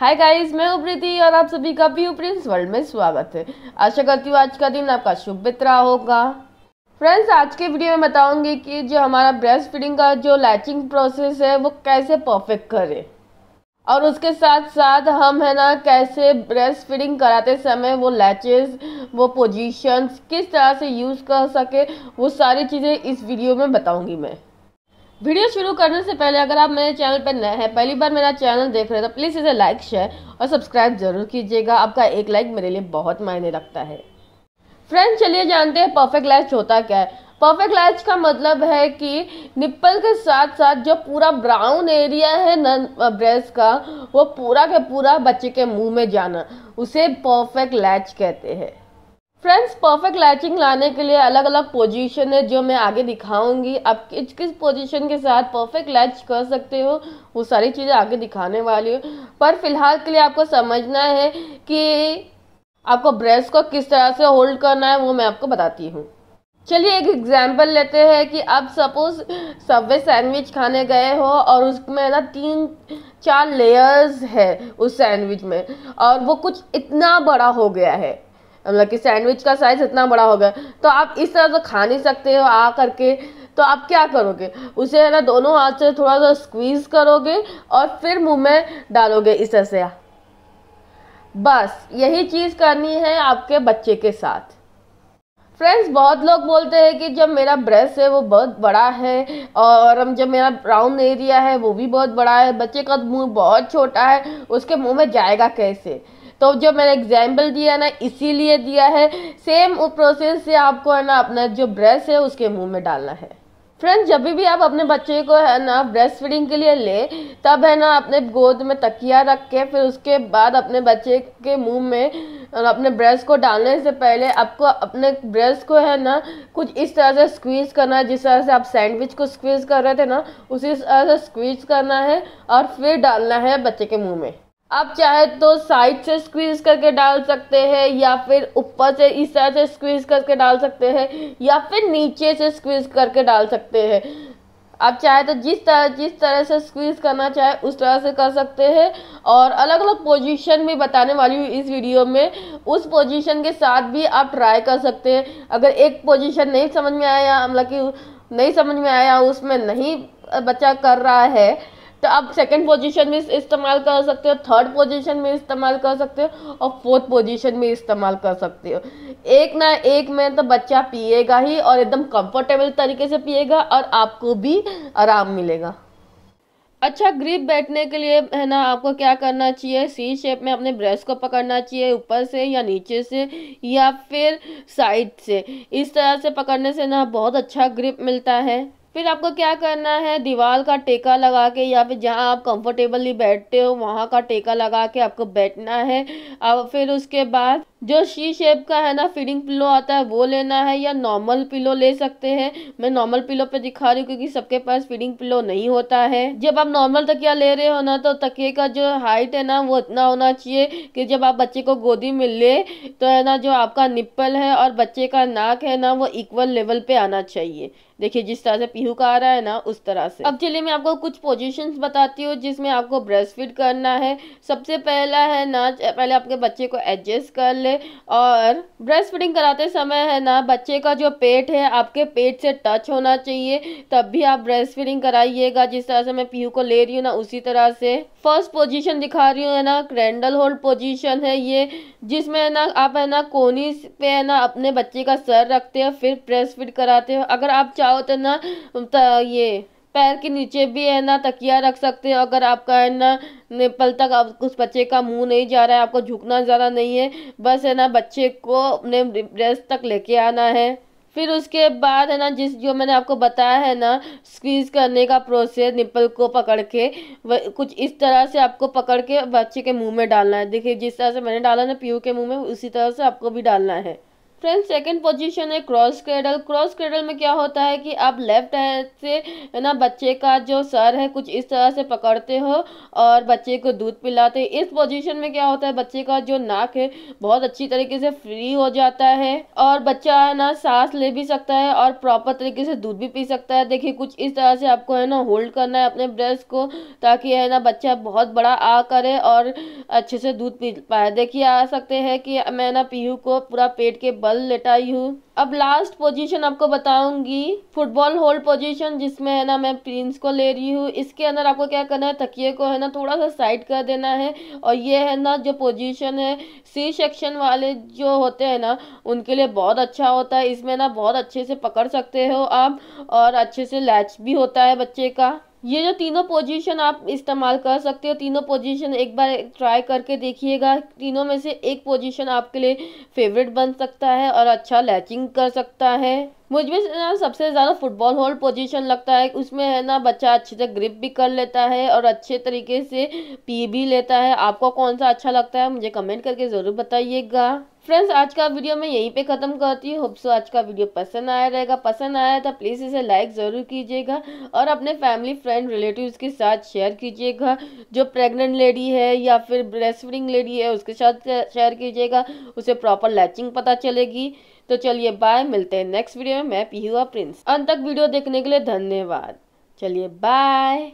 hi guys मैं उप्रीति और आप सभी का भी प्रिंस वर्ल्ड में स्वागत है आशा करती हूँ आज का दिन आपका शुभ बीत होगा फ्रेंड्स आज के वीडियो में बताऊंगी कि जो हमारा ब्रेस्ट फीडिंग का जो लैचिंग प्रोसेस है वो कैसे परफेक्ट करें और उसके साथ साथ हम है ना कैसे ब्रेस्ट फीडिंग कराते समय वो लैचेस वो पोजीशंस किस तरह से यूज़ कर सके वो सारी चीज़ें इस वीडियो में बताऊंगी मैं वीडियो शुरू करने से पहले अगर आप मेरे चैनल पर नए हैं पहली बार मेरा चैनल देख रहे हैं तो प्लीज़ इसे लाइक शेयर और सब्सक्राइब जरूर कीजिएगा आपका एक लाइक मेरे लिए बहुत मायने रखता है फ्रेंड्स चलिए जानते हैं परफेक्ट लैच होता क्या है परफेक्ट लैच का मतलब है कि निप्पल के साथ साथ जो पूरा ब्राउन एरिया है नन ब्रेस्ट का वो पूरा के पूरा बच्चे के मुंह में जाना उसे परफेक्ट लैच कहते हैं फ्रेंड्स परफेक्ट लैचिंग लाने के लिए अलग अलग पोजीशन है जो मैं आगे दिखाऊंगी आप किस किस पोजीशन के साथ परफेक्ट लैच कर सकते हो वो सारी चीज़ें आगे दिखाने वाली हूँ पर फिलहाल के लिए आपको समझना है कि आपको ब्रेस्ट को किस तरह से होल्ड करना है वो मैं आपको बताती हूँ चलिए एक एग्जाम्पल लेते हैं कि आप सपोज सबवे सैंडविच खाने गए हो और उसमें ना तीन चार लेयर्स है उस सैंडविच में और वो कुछ इतना बड़ा हो गया है मतलब कि सैंडविच का साइज़ इतना बड़ा हो गया तो आप इस तरह से खा नहीं सकते हो आ करके तो आप क्या करोगे उसे है ना दोनों हाथ से थोड़ा सा स्क्वीज़ करोगे और फिर मुंह में डालोगे इस तरह से बस यही चीज़ करनी है आपके बच्चे के साथ फ्रेंड्स बहुत लोग बोलते हैं कि जब मेरा ब्रेस्ट है वो बहुत बड़ा है और हम जब मेरा ब्राउन एरिया है वो भी बहुत बड़ा है बच्चे का मुंह बहुत छोटा है उसके मुंह में जाएगा कैसे तो जो मैंने एग्जाम्पल दिया है ना इसीलिए दिया है सेम प्रोसेस से आपको है ना अपना जो ब्रेस है उसके मुंह में डालना है फ्रेंड्स जब भी आप अपने बच्चे को है ना ब्रेस्ट फीडिंग के लिए ले तब है ना अपने गोद में तकिया रख के फिर उसके बाद अपने बच्चे के मुंह में अपने ब्रेस्ट को डालने से पहले आपको अपने ब्रेस्ट को है ना कुछ इस तरह से स्क्वीज़ करना है जिस तरह से आप सैंडविच को स्क्वीज़ कर रहे थे ना उसी तरह से स्क्वीज़ करना है और फिर डालना है बच्चे के मुँह में आप चाहे तो साइड से स्क्वीज़ करके डाल सकते हैं या फिर ऊपर से इस तरह से स्क्वीज़ करके डाल सकते हैं या फिर नीचे से स्क्वीज़ करके डाल सकते हैं आप चाहे तो जिस तरह जिस तरह से स्क्वीज़ करना चाहे उस तरह से कर सकते हैं और अलग अलग पोजीशन भी बताने वाली हूँ इस वीडियो में उस पोजीशन के साथ भी आप ट्राई कर सकते हैं अगर एक पोजीशन नहीं समझ में आया मतलब कि नहीं समझ में आया उसमें नहीं बच्चा कर रहा है तो आप सेकंड पोजीशन में इस्तेमाल कर सकते हो थर्ड पोजीशन में इस्तेमाल कर सकते हो और फोर्थ पोजीशन में इस्तेमाल कर सकते हो एक ना एक में तो बच्चा पिएगा ही और एकदम कंफर्टेबल तरीके से पिएगा और आपको भी आराम मिलेगा अच्छा ग्रिप बैठने के लिए है ना आपको क्या करना चाहिए सी शेप में अपने ब्रेस्ट को पकड़ना चाहिए ऊपर से या नीचे से या फिर साइड से इस तरह से पकड़ने से ना बहुत अच्छा ग्रिप मिलता है फिर आपको क्या करना है दीवार का टेका लगा के या फिर जहाँ आप कंफर्टेबली बैठते हो वहाँ का टेका लगा के आपको बैठना है और फिर उसके बाद जो शी शेप का है ना फीडिंग पिलो आता है वो लेना है या नॉर्मल पिलो ले सकते हैं मैं नॉर्मल पिलो पे दिखा रही हूँ क्योंकि सबके पास फीडिंग पिलो नहीं होता है जब आप नॉर्मल तकिया ले रहे हो ना तो तकिए का जो हाइट है ना वो इतना होना चाहिए कि जब आप बच्चे को गोदी में ले तो है ना जो आपका निप्पल है और बच्चे का नाक है ना वो इक्वल लेवल पे आना चाहिए देखिए जिस तरह से पीहू का आ रहा है ना उस तरह से अब चलिए मैं आपको कुछ पोजिशन बताती हूँ जिसमें आपको ब्रेस्ट फिट करना है सबसे पहला है ना पहले आपके बच्चे को एडजस्ट कर ले और ब्रेस्ट फिटिंग कराते समय है ना बच्चे का जो पेट है आपके पेट से टच होना चाहिए तब भी आप ब्रेस्ट फिटिंग कराइएगा जिस तरह से मैं पीहू को ले रही हूँ ना उसी तरह से फर्स्ट पोजिशन दिखा रही हूँ है ना क्रेंडल होल्ड पोजिशन है ये जिसमें है ना आप है ना कोनी पे है ना अपने बच्चे का सर रखते हैं फिर ब्रेस्ट फिट कराते हो अगर आप चाहो तो ना तो ये पैर के नीचे भी है ना तकिया रख सकते हैं अगर आपका है ना निपल तक आप उस बच्चे का मुंह नहीं जा रहा है आपको झुकना ज़्यादा नहीं है बस है ना बच्चे को अपने ब्रेस्ट तक लेके आना है फिर उसके बाद है ना जिस जो मैंने आपको बताया है ना स्क्वीज़ करने का प्रोसेस निपल को पकड़ के कुछ इस तरह से आपको पकड़ के बच्चे के मुँह में डालना है देखिए जिस तरह से मैंने डाला ना पीयू के मुँह में उसी तरह से आपको भी डालना है फ्रेंड्स सेकंड पोजीशन है क्रॉस क्रेडल क्रॉस क्रेडल में क्या होता है कि आप लेफ्ट हैंड से ना बच्चे का जो सर है कुछ इस तरह से पकड़ते हो और बच्चे को दूध पिलाते इस पोजीशन में क्या होता है बच्चे का जो नाक है बहुत अच्छी तरीके से फ्री हो जाता है और बच्चा है ना सांस ले भी सकता है और प्रॉपर तरीके से दूध भी पी सकता है देखिए कुछ इस तरह से आपको है ना होल्ड करना है अपने ब्रेस को ताकि है ना बच्चा बहुत बड़ा आ करे और अच्छे से दूध पी पाए देखिए आ सकते हैं कि मैं ना पीहू को पूरा पेट के बल लेटाई हूँ अब लास्ट पोजीशन आपको बताऊंगी फुटबॉल होल्ड पोजीशन जिसमें है ना मैं प्रिंस को ले रही हूँ इसके अंदर आपको क्या करना है तकिए को है ना थोड़ा सा साइड कर देना है और ये है ना जो पोजीशन है सी सेक्शन वाले जो होते हैं ना उनके लिए बहुत अच्छा होता है इसमें ना बहुत अच्छे से पकड़ सकते हो आप और अच्छे से लैच भी होता है बच्चे का ये जो तीनों पोजीशन आप इस्तेमाल कर सकते हो तीनों पोजीशन एक बार ट्राई करके देखिएगा तीनों में से एक पोजीशन आपके लिए फेवरेट बन सकता है और अच्छा लैचिंग कर सकता है मुझे ना सबसे ज़्यादा फुटबॉल होल्ड पोजीशन लगता है उसमें है ना बच्चा अच्छे से ग्रिप भी कर लेता है और अच्छे तरीके से पी भी लेता है आपको कौन सा अच्छा लगता है मुझे कमेंट करके ज़रूर बताइएगा फ्रेंड्स आज का वीडियो मैं यहीं पे ख़त्म करती हूँ होप्सो आज का वीडियो पसंद आया रहेगा पसंद आया तो प्लीज़ इसे लाइक ज़रूर कीजिएगा और अपने फैमिली फ्रेंड रिलेटिव्स के साथ शेयर कीजिएगा जो प्रेग्नेंट लेडी है या फिर ब्रेस्ट फीडिंग लेडी है उसके साथ शेयर कीजिएगा उसे प्रॉपर लैचिंग पता चलेगी तो चलिए बाय मिलते हैं नेक्स्ट वीडियो मैं पिहुआ प्रिंस अंत तक वीडियो देखने के लिए धन्यवाद चलिए बाय